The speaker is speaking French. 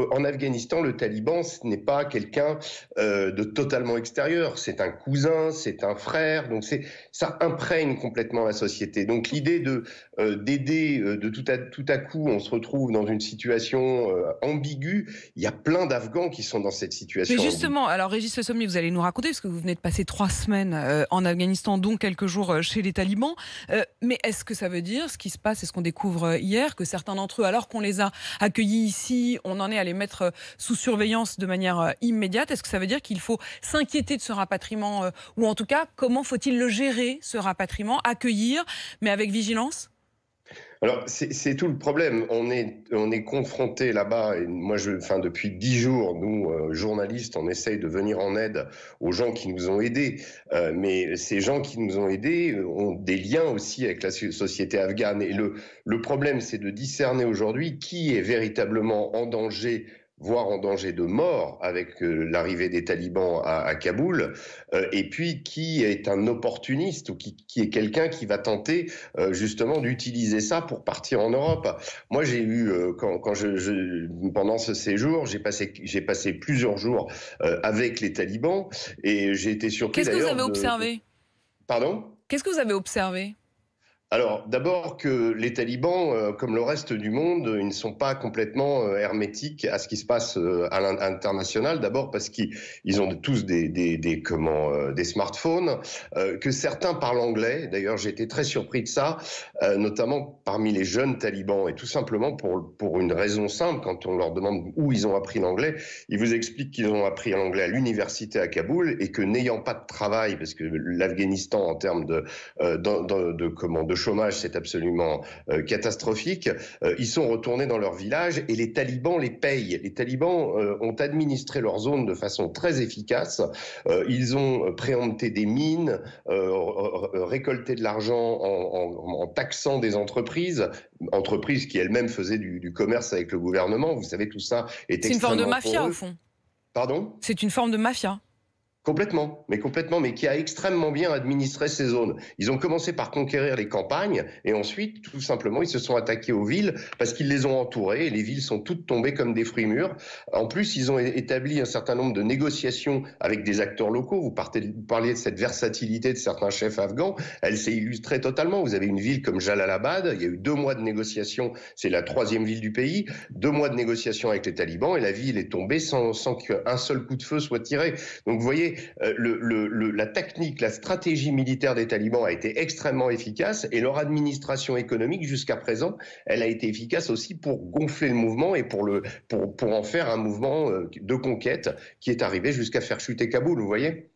Euh, en Afghanistan, le Taliban, ce n'est pas quelqu'un euh, de totalement extérieur. C'est un cousin, c'est un frère. Donc ça imprègne complètement la société. Donc l'idée de euh, d'aider de tout à, tout à coup, on se retrouve dans une situation ambiguë. Il y a plein d'Afghans qui sont dans cette situation. Mais justement, alors Régis Sommier, vous allez nous raconter parce que vous venez de passer trois semaines en Afghanistan, dont quelques jours chez les talibans. mais est-ce que ça veut dire ce qui se passe, c'est ce qu'on découvre hier, que certains d'entre eux, alors qu'on les a accueillis ici, on en est allé mettre euh, sous surveillance de manière euh, immédiate. Est-ce que ça veut dire qu'il faut s'inquiéter de ce rapatriement euh, Ou en tout cas, comment faut-il le gérer, ce rapatriement Accueillir, mais avec vigilance alors c'est tout le problème. On est on est confronté là-bas et moi je, enfin depuis dix jours, nous euh, journalistes, on essaye de venir en aide aux gens qui nous ont aidés. Euh, mais ces gens qui nous ont aidés euh, ont des liens aussi avec la société afghane. Et le le problème, c'est de discerner aujourd'hui qui est véritablement en danger voire en danger de mort avec euh, l'arrivée des talibans à, Kaboul, euh, et puis qui est un opportuniste ou qui, est quelqu'un qui va tenter euh, justement d'utiliser ça pour partir en Europe. Moi, j'ai eu quand, je, pendant ce séjour, j'ai passé j'ai passé plusieurs jours avec les talibans et j'ai été surpris. Qu'est-ce que vous avez observé Pardon Qu'est-ce que vous avez observé alors, d'abord que les talibans, euh, comme le reste du monde, ils ne sont pas complètement euh, hermétiques à ce qui se passe euh, à l'international. D'abord parce qu'ils ont tous des, des comment, des smartphones, que certains parlent anglais. D'ailleurs, j'ai été très surpris de ça, notamment parmi les jeunes talibans. Et tout simplement pour, pour une raison simple, quand on leur demande où ils ont appris l'anglais, ils vous expliquent qu'ils ont appris l'anglais à l'université à Kaboul et que n'ayant pas de travail, parce que l'Afghanistan en termes de, de, de, comment, de chômage, c'est absolument euh, catastrophique. Euh, ils sont retournés dans leur village et les talibans les payent. Les talibans euh, ont administré leur zone de façon très efficace. ils ont préempté des mines, récolté de l'argent en, taxant des entreprises, entreprises qui elles-mêmes faisaient du, commerce avec le gouvernement. Vous savez, tout ça est, C'est une forme de mafia, au fond. Pardon C'est une forme de mafia. Complètement, mais complètement, mais qui a extrêmement bien administré ces zones. Ils ont commencé par conquérir les campagnes et ensuite, tout simplement, ils se sont attaqués aux villes parce qu'ils les ont entourées et les villes sont toutes tombées comme des fruits mûrs. En plus, ils ont établi un certain nombre de négociations avec des acteurs locaux. Vous, parliez de cette versatilité de certains chefs afghans. Elle s'est illustrée totalement. Vous avez une ville comme Jalalabad, il y a eu deux mois de négociations, c'est la troisième ville du pays, deux mois de négociations avec les talibans et la ville est tombée sans, sans qu'un seul coup de feu soit tiré. Donc vous voyez, euh, la technique, la stratégie militaire des talibans a été extrêmement efficace et leur administration économique jusqu'à présent, elle a été efficace aussi pour gonfler le mouvement et pour, le, pour en faire un mouvement euh, de conquête qui est arrivé jusqu'à faire chuter Kaboul, vous voyez